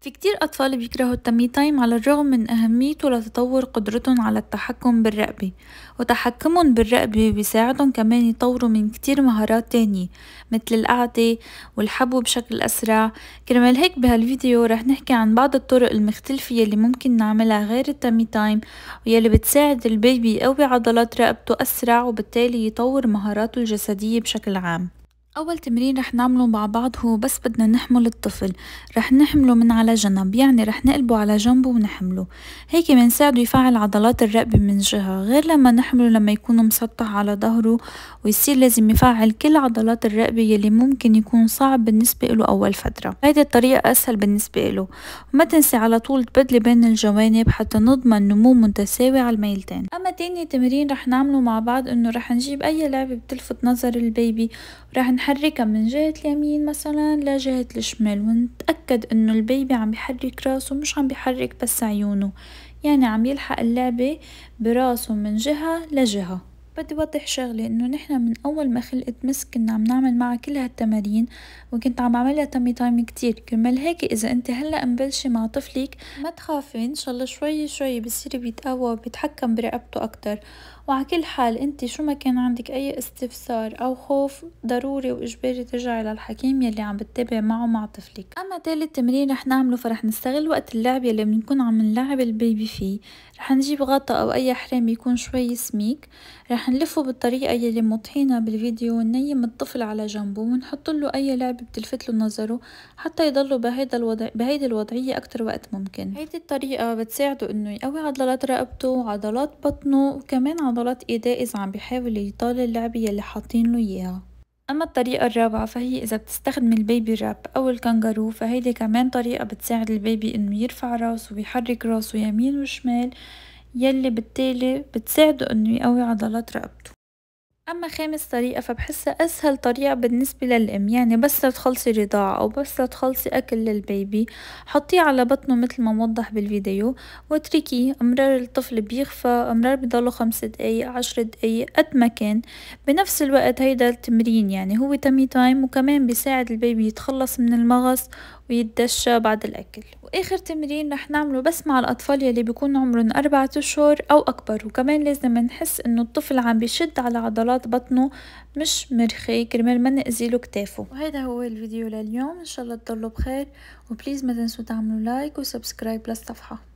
في كتير أطفال بيكرهوا التمي تايم على الرغم من أهميته لتطور قدرتهم على التحكم بالرقبة وتحكمهم بالرقبة بيساعدهم كمان يطوروا من كتير مهارات تانية مثل القعدة والحبو بشكل أسرع كرمال هيك بهالفيديو رح نحكي عن بعض الطرق المختلفة يلي ممكن نعملها غير التمي تايم ويلي بتساعد البيبي يقوي عضلات رقبته أسرع وبالتالي يطور مهاراته الجسدية بشكل عام أول تمرين رح نعمله مع بعض هو بس بدنا نحمل الطفل رح نحمله من على جنب يعني رح نقلبه على جنبه ونحمله هيك بنساعده يفعل عضلات الرقبة من جهة غير لما نحمله لما يكون مسطح على ظهره ويصير لازم يفعل كل عضلات الرقبة يلي ممكن يكون صعب بالنسبة له أول فترة هيدي الطريقة أسهل بالنسبة له وما تنسي على طول تبدلي بين الجوانب حتى نضمن نمو متساوي على الميلتين أما تاني تمرين رح نعمله مع بعض إنه رح نجيب أي لعبة بتلفت نظر البيبي رح نحركها من جهة اليمين مثلا لجهة الشمال ونتأكد انه البيبي عم بيحرك راسه مش عم بيحرك بس عيونه يعني عم يلحق اللعبة براسه من جهة لجهة بدي وضح شغلة انه نحنا من اول ما خلقت مس كنا عم نعمل معها كل هالتمارين وكنت عم عملها تمي تايم كتير كرمال هيك اذا انت هلا مبلشة مع طفلك ما تخافي ان شاء الله شوي شوي بصير بيتقوى وبيتحكم برقبته اكتر وعلى كل حال انت شو ما كان عندك اي استفسار او خوف ضروري واجباري ترجعي للحكيم يلي عم بتتابع معه مع طفلك اما تالت تمرين رح نعمله فرح نستغل وقت اللعب يلي بنكون عم نلعب البيبي فيه رح نجيب غطا او اي حرام يكون شوي سميك رح رح نلفه بالطريقة يلي موضحينها بالفيديو ونيم الطفل على جنبه ونحط له أي لعبة بتلفت له نظره حتى يضلوا بهيدا الوضع بهيدي الوضعية أكتر وقت ممكن هيدي الطريقة بتساعده إنه يقوي عضلات رقبته عضلات بطنه وكمان عضلات إيديه إذا عم بيحاول يطال اللعبة يلي حاطين له إياها أما الطريقة الرابعة فهي إذا بتستخدم البيبي راب أو الكنغارو فهيدي كمان طريقة بتساعد البيبي إنه يرفع راسه ويحرك راسه يمين وشمال يلي بالتالي بتساعده انه يقوي عضلات رقبته أما خامس طريقة فبحسها أسهل طريقة بالنسبة للأم يعني بس لتخلصي رضاعة أو بس لتخلصي أكل للبيبي حطيه على بطنه مثل ما موضح بالفيديو واتركيه أمرار الطفل بيخفى أمرار بضله خمس دقايق عشر دقايق قد ما كان بنفس الوقت هيدا التمرين يعني هو تمي تايم وكمان بيساعد البيبي يتخلص من المغص ويتدشى بعد الأكل واخر تمرين رح نعمله بس مع الاطفال يلي بيكون عمرهم أربعة اشهر او اكبر وكمان لازم نحس انه الطفل عم بيشد على عضلات بطنه مش مرخي كرمال ما له كتافه وهذا هو الفيديو لليوم ان شاء الله تضلوا بخير وبليز ما تنسوا تعملوا لايك وسبسكرايب للصفحه